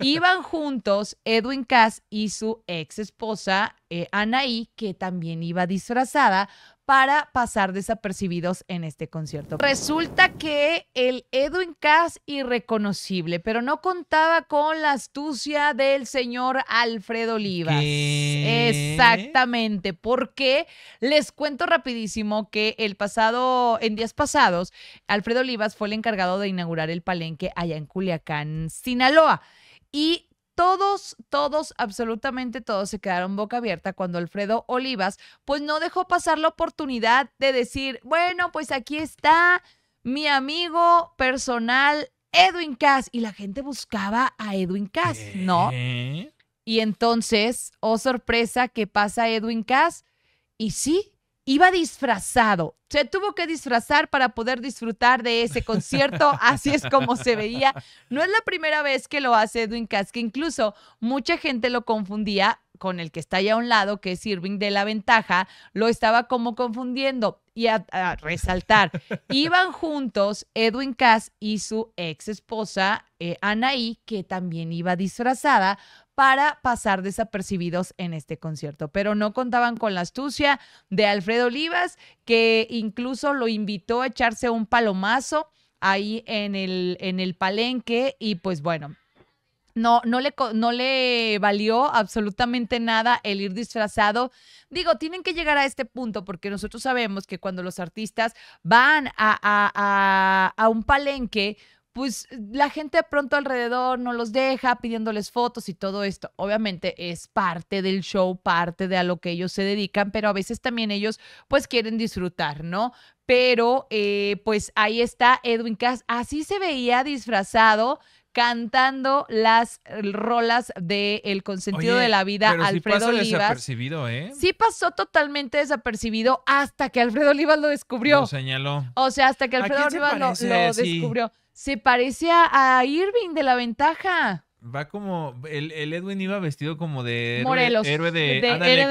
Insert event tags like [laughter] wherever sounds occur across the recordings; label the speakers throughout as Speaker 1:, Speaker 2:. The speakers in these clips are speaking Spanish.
Speaker 1: Iban juntos Edwin Cass y su ex esposa eh, Anaí, que también iba disfrazada para pasar desapercibidos en este concierto. Resulta que el Edwin Cass irreconocible, pero no contaba con la astucia del señor Alfredo Olivas. Exactamente, porque les cuento rapidísimo que el pasado, en días pasados, Alfredo Olivas fue el encargado de inaugurar el palenque allá en Culiacán, Sinaloa y todos, todos, absolutamente todos se quedaron boca abierta cuando Alfredo Olivas pues no dejó pasar la oportunidad de decir, bueno, pues aquí está mi amigo personal Edwin Cass y la gente buscaba a Edwin Cass, ¿no? Y entonces, oh sorpresa, ¿qué pasa Edwin Cass y sí, iba disfrazado. Se tuvo que disfrazar para poder disfrutar de ese concierto. [laughs] Así es como se veía. No es la primera vez que lo hace Edwin Cass, que incluso mucha gente lo confundía con el que está allá a un lado, que es Irving de la Ventaja, lo estaba como confundiendo y a, resaltar. [laughs] Iban juntos Edwin Cass y su ex esposa eh, Anaí, que también iba disfrazada para pasar desapercibidos en este concierto. Pero no contaban con la astucia de Alfredo Olivas, que incluso lo invitó a echarse un palomazo ahí en el, en el palenque y pues bueno, no, no le, no le valió absolutamente nada el ir disfrazado. Digo, tienen que llegar a este punto porque nosotros sabemos que cuando los artistas van a, a, a, a un palenque, pues la gente de pronto alrededor no los deja pidiéndoles fotos y todo esto. Obviamente es parte del show, parte de a lo que ellos se dedican, pero a veces también ellos pues quieren disfrutar, ¿no? Pero eh, pues ahí está Edwin Cass, así se veía disfrazado cantando las rolas de El consentido de la vida Alfredo sí pasó Desapercibido, ¿eh? Sí pasó totalmente desapercibido hasta que Alfredo Olivas lo descubrió. Lo señaló. O sea, hasta que Alfredo Olivas lo, descubrió se parece a, Irving de la ventaja.
Speaker 2: Va como. El, Edwin iba vestido como de. Héroe, Morelos. de. héroe de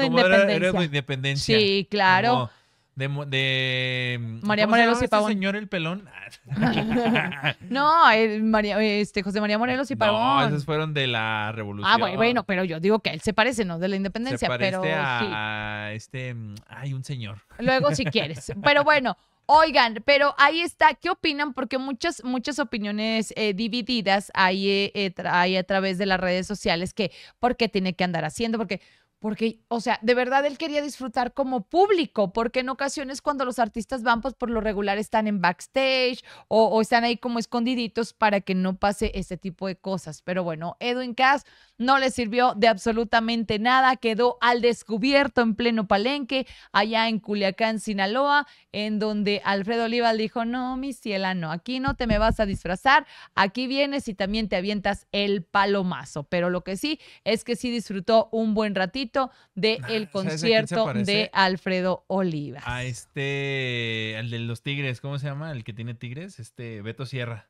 Speaker 2: independencia. héroe de independencia. Sí, claro. de, de. Mm, María Morelos y este Pavón. señor el pelón? [laughs] [laughs]
Speaker 1: no, este, José María Morelos y Pavón. No, esos
Speaker 2: fueron de la ah, revolución. Ah, bueno,
Speaker 1: pero yo digo que él se parece, ¿no? De la independencia. Se parece pero, sí.
Speaker 2: a este. Hay mm, un señor. Luego, si quieres. [laughs] Pero
Speaker 1: bueno. Oigan, pero ahí está, ¿qué opinan? Porque muchas, muchas opiniones eh, divididas hay, eh, eh, a través de las redes sociales que, ¿por qué tiene que andar haciendo? Porque, porque, o sea, de verdad él quería disfrutar como público, porque en ocasiones cuando los artistas van, pues por lo regular están en backstage o, o están ahí como escondiditos para que no pase ese tipo de cosas. Pero bueno, Edwin Cass no le sirvió de absolutamente nada, quedó al descubierto en pleno palenque, allá en Culiacán, Sinaloa, en donde Alfredo Oliva dijo, no, mi ciela, no, aquí no te me vas a disfrazar, aquí vienes y también te avientas el palomazo. Pero lo que sí es que sí disfrutó un buen ratito del ah, el concierto de Alfredo
Speaker 2: Oliva. A este, el de los Tigres, ¿cómo se llama? El que tiene Tigres, este Beto Sierra.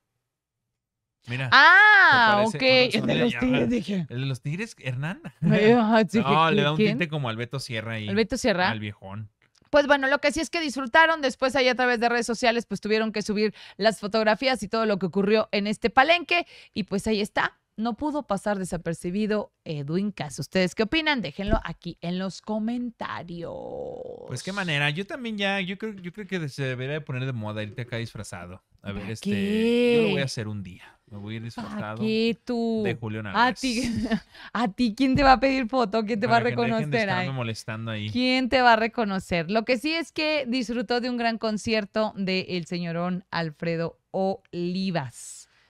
Speaker 2: Mira. Ah, ok. El de los Tigres, dije. El de los Tigres, Hernán. no, le da un tinte como al Beto Sierra y. Al Sierra? Al viejón
Speaker 1: pues bueno, lo que sí es que disfrutaron, después ahí a través de redes sociales, pues tuvieron que subir las fotografías y todo lo que ocurrió en este palenque, y pues ahí está. No pudo pasar desapercibido Edwin Caso. ¿Ustedes qué opinan? Déjenlo aquí en los comentarios.
Speaker 2: Pues qué manera. Yo también ya, yo creo, yo creo que se debería poner de moda irte acá disfrazado. A ver, este. Yo lo voy a hacer un día. Me voy a ir tú? de Julio ¿A ti,
Speaker 1: [laughs] ¿A ti quién te va a pedir foto? ¿Quién te va a reconocer? molestando ahí. ¿Quién te va a reconocer? Lo que sí es que disfrutó de un gran concierto del el señorón Alfredo Olivas.